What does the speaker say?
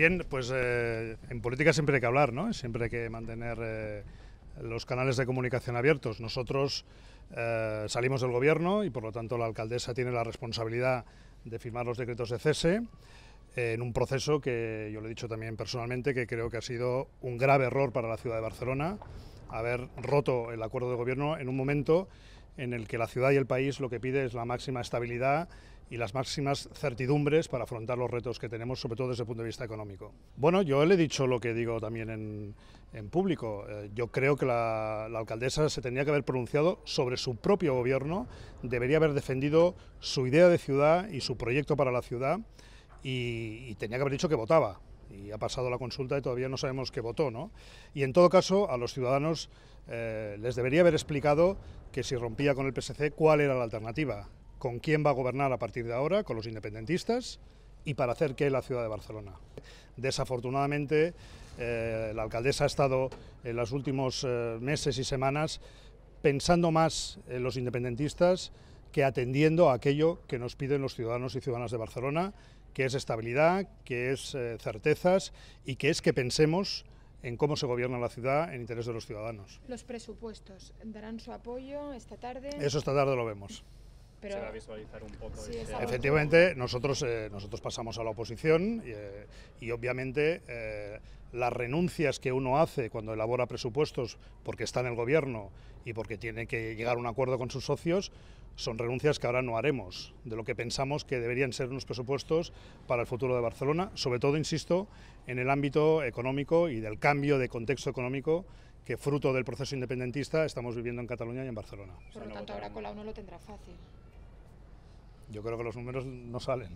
Bien, pues eh, en política siempre hay que hablar, ¿no? Siempre hay que mantener eh, los canales de comunicación abiertos. Nosotros eh, salimos del gobierno y por lo tanto la alcaldesa tiene la responsabilidad de firmar los decretos de cese en un proceso que yo le he dicho también personalmente que creo que ha sido un grave error para la ciudad de Barcelona haber roto el acuerdo de gobierno en un momento en el que la ciudad y el país lo que pide es la máxima estabilidad y las máximas certidumbres para afrontar los retos que tenemos, sobre todo desde el punto de vista económico. Bueno, yo le he dicho lo que digo también en, público. Eh, yo creo que la, alcaldesa se tendría que haber pronunciado sobre su propio gobierno, debería haber defendido su idea de ciudad y su proyecto para la ciudad y, tenía que haber dicho que votaba. Y ha pasado la consulta y todavía no sabemos qué votó, ¿no? Y en todo caso, a los ciudadanos eh, les debería haber explicado que si rompía con el PSC, cuál era la alternativa con quién va a gobernar a partir de ahora, con los independentistas, y para hacer que la ciudad de Barcelona. Desafortunadamente, eh, la alcaldesa ha estado en los últimos eh, meses y semanas pensando más en los independentistas que atendiendo a aquello que nos piden los ciudadanos y ciudadanas de Barcelona, que es estabilidad, que es eh, certezas y que es que pensemos en cómo se gobierna la ciudad en interés de los ciudadanos. Los presupuestos darán su apoyo esta tarde. Eso esta tarde lo vemos visualizar un poco. Efectivamente, nosotros, eh, nosotros pasamos a la oposición eh, y, obviamente eh, las renuncias que uno hace cuando elabora presupuestos porque está en el gobierno y porque tiene que llegar a un acuerdo con sus socios son renuncias que ahora no haremos, de lo que pensamos que deberían ser unos presupuestos para el futuro de Barcelona, sobre todo, insisto, en el ámbito económico y del cambio de contexto económico que fruto del proceso independentista estamos viviendo en Cataluña y en Barcelona. Por lo tanto, ahora con la uno lo tendrá fácil. Yo creo que los números no salen.